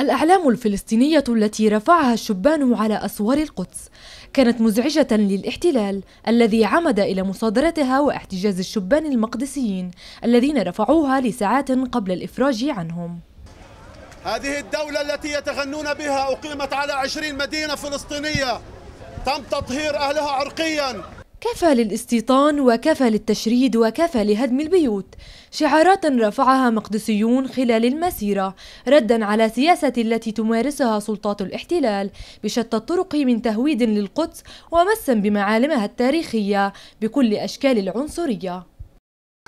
الأعلام الفلسطينية التي رفعها الشبان على أسوار القدس كانت مزعجة للاحتلال الذي عمد إلى مصادرتها واحتجاز الشبان المقدسيين الذين رفعوها لساعات قبل الإفراج عنهم هذه الدولة التي يتغنون بها أقيمت على عشرين مدينة فلسطينية تم تطهير أهلها عرقياً كفى للاستيطان وكفى للتشريد وكفى لهدم البيوت شعارات رفعها مقدسيون خلال المسيرة ردا على سياسة التي تمارسها سلطات الاحتلال بشتى الطرق من تهويد للقدس ومسا بمعالمها التاريخية بكل أشكال العنصرية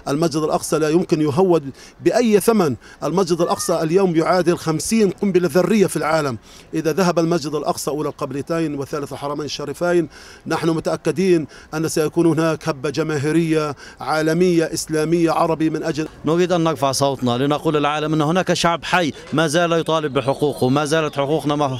المسجد الأقصى لا يمكن يهود بأي ثمن المسجد الأقصى اليوم يعادل 50 قنبلة ذرية في العالم إذا ذهب المسجد الأقصى أولى القبلتين وثالث الحرمين الشريفين نحن متأكدين أن سيكون هناك هبة جماهيرية عالمية إسلامية عربي من أجل نريد أن نرفع صوتنا لنقول للعالم أن هناك شعب حي ما زال يطالب بحقوقه ما زالت حقوقنا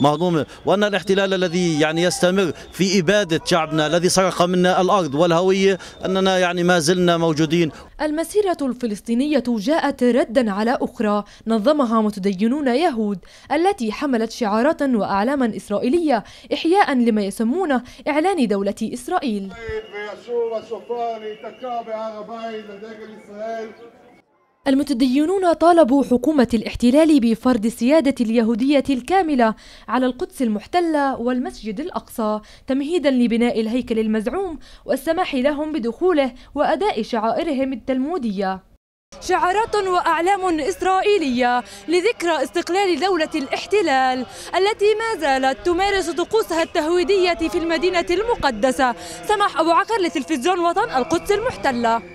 مهضومة وأن الاحتلال الذي يعني يستمر في إبادة شعبنا الذي سرق منا الأرض والهوية أننا يعني ما زلنا موجودين الفلسطين المسيرة الفلسطينية جاءت ردا على أخرى نظمها متدينون يهود التي حملت شعارات وأعلاما إسرائيلية إحياء لما يسمونه إعلان دولة إسرائيل المتدينون طالبوا حكومة الاحتلال بفرض السيادة اليهودية الكاملة على القدس المحتلة والمسجد الأقصى تمهيدا لبناء الهيكل المزعوم والسماح لهم بدخوله وأداء شعائرهم التلمودية شعارات وأعلام إسرائيلية لذكرى استقلال دولة الاحتلال التي ما زالت تمارس طقوسها التهويدية في المدينة المقدسة سمح أبو عقر لتلفزيون وطن القدس المحتلة